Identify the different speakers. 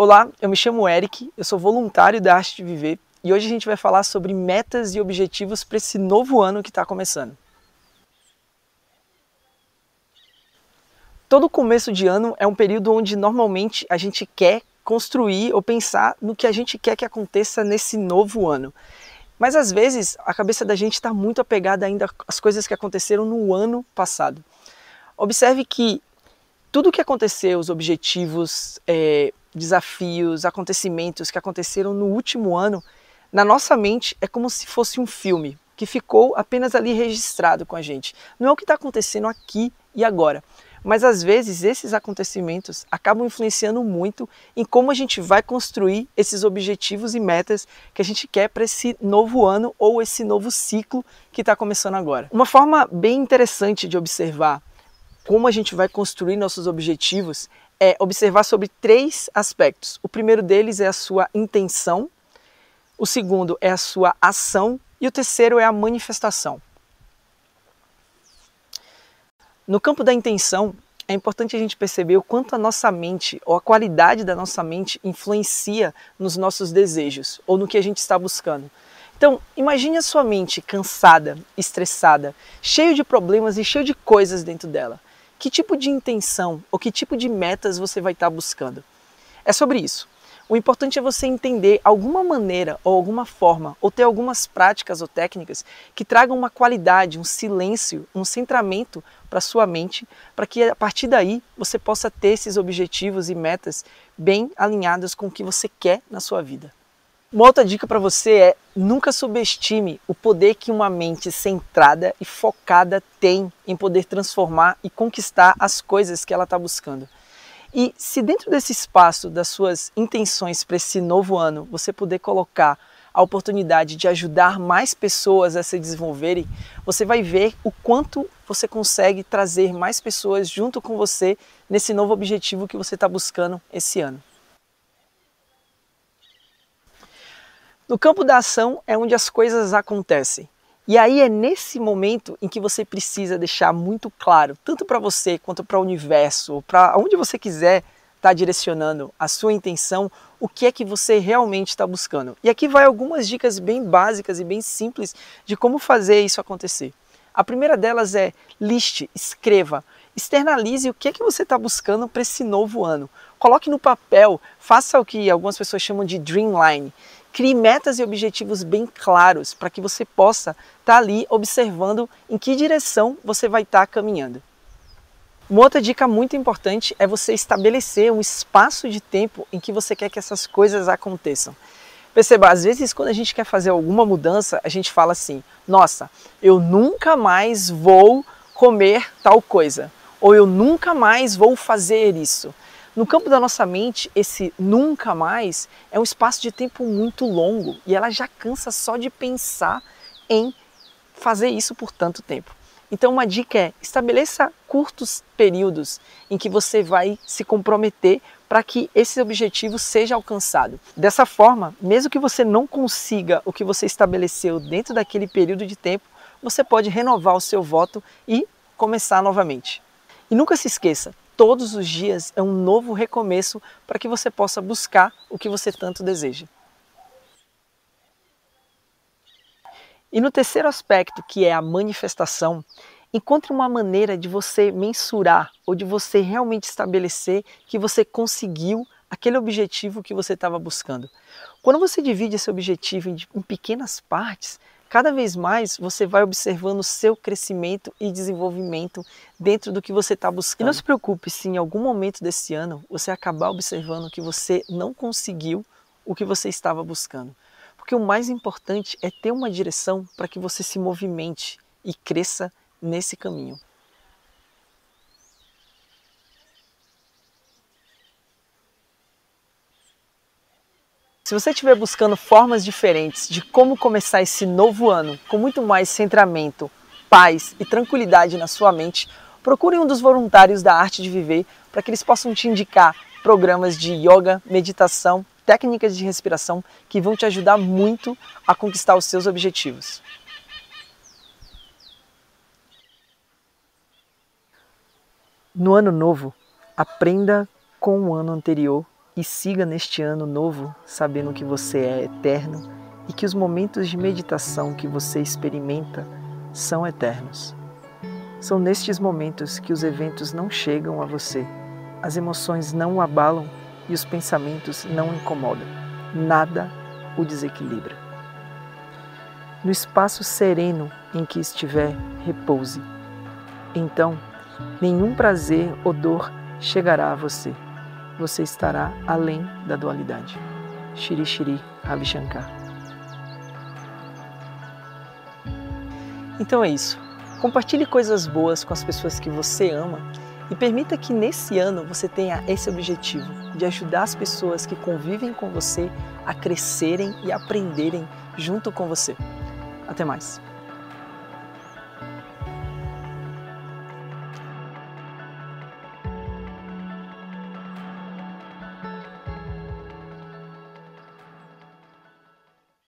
Speaker 1: Olá, eu me chamo Eric, eu sou voluntário da Arte de Viver e hoje a gente vai falar sobre metas e objetivos para esse novo ano que está começando. Todo começo de ano é um período onde normalmente a gente quer construir ou pensar no que a gente quer que aconteça nesse novo ano. Mas às vezes a cabeça da gente está muito apegada ainda às coisas que aconteceram no ano passado. Observe que tudo o que aconteceu, os objetivos, eh, desafios, acontecimentos que aconteceram no último ano, na nossa mente é como se fosse um filme que ficou apenas ali registrado com a gente. Não é o que está acontecendo aqui e agora. Mas às vezes esses acontecimentos acabam influenciando muito em como a gente vai construir esses objetivos e metas que a gente quer para esse novo ano ou esse novo ciclo que está começando agora. Uma forma bem interessante de observar como a gente vai construir nossos objetivos é observar sobre três aspectos. O primeiro deles é a sua intenção, o segundo é a sua ação e o terceiro é a manifestação. No campo da intenção, é importante a gente perceber o quanto a nossa mente ou a qualidade da nossa mente influencia nos nossos desejos ou no que a gente está buscando. Então, imagine a sua mente cansada, estressada, cheia de problemas e cheia de coisas dentro dela que tipo de intenção ou que tipo de metas você vai estar tá buscando. É sobre isso. O importante é você entender alguma maneira ou alguma forma, ou ter algumas práticas ou técnicas que tragam uma qualidade, um silêncio, um centramento para sua mente, para que a partir daí você possa ter esses objetivos e metas bem alinhados com o que você quer na sua vida. Uma outra dica para você é nunca subestime o poder que uma mente centrada e focada tem em poder transformar e conquistar as coisas que ela está buscando. E se dentro desse espaço das suas intenções para esse novo ano você puder colocar a oportunidade de ajudar mais pessoas a se desenvolverem, você vai ver o quanto você consegue trazer mais pessoas junto com você nesse novo objetivo que você está buscando esse ano. No campo da ação é onde as coisas acontecem. E aí é nesse momento em que você precisa deixar muito claro, tanto para você quanto para o universo, para onde você quiser estar tá direcionando a sua intenção, o que é que você realmente está buscando. E aqui vai algumas dicas bem básicas e bem simples de como fazer isso acontecer. A primeira delas é liste, escreva, externalize o que é que você está buscando para esse novo ano. Coloque no papel, faça o que algumas pessoas chamam de dreamline. Crie metas e objetivos bem claros para que você possa estar tá ali observando em que direção você vai estar tá caminhando. Uma outra dica muito importante é você estabelecer um espaço de tempo em que você quer que essas coisas aconteçam. Perceba, às vezes quando a gente quer fazer alguma mudança, a gente fala assim: nossa, eu nunca mais vou comer tal coisa, ou eu nunca mais vou fazer isso. No campo da nossa mente, esse nunca mais é um espaço de tempo muito longo e ela já cansa só de pensar em fazer isso por tanto tempo. Então, uma dica é estabeleça curtos períodos em que você vai se comprometer para que esse objetivo seja alcançado. Dessa forma, mesmo que você não consiga o que você estabeleceu dentro daquele período de tempo, você pode renovar o seu voto e começar novamente. E nunca se esqueça, todos os dias é um novo recomeço para que você possa buscar o que você tanto deseja. E no terceiro aspecto, que é a manifestação, encontre uma maneira de você mensurar ou de você realmente estabelecer que você conseguiu aquele objetivo que você estava buscando. Quando você divide esse objetivo em pequenas partes, cada vez mais você vai observando o seu crescimento e desenvolvimento dentro do que você está buscando. E não se preocupe se em algum momento desse ano você acabar observando que você não conseguiu o que você estava buscando. Porque o mais importante é ter uma direção para que você se movimente e cresça nesse caminho. Se você estiver buscando formas diferentes de como começar esse novo ano com muito mais centramento, paz e tranquilidade na sua mente, procure um dos voluntários da Arte de Viver para que eles possam te indicar programas de yoga, meditação, técnicas de respiração que vão te ajudar muito a conquistar os seus objetivos. No ano novo, aprenda com o ano anterior e siga neste ano novo sabendo que você é eterno e que os momentos de meditação que você experimenta são eternos. São nestes momentos que os eventos não chegam a você, as emoções não o abalam e os pensamentos não o incomodam. Nada o desequilibra. No espaço sereno em que estiver, repouse. Então, nenhum prazer ou dor chegará a você você estará além da dualidade. Shri Shri Ravi Shankar. Então é isso. Compartilhe coisas boas com as pessoas que você ama e permita que nesse ano você tenha esse objetivo de ajudar as pessoas que convivem com você a crescerem e aprenderem junto com você. Até mais!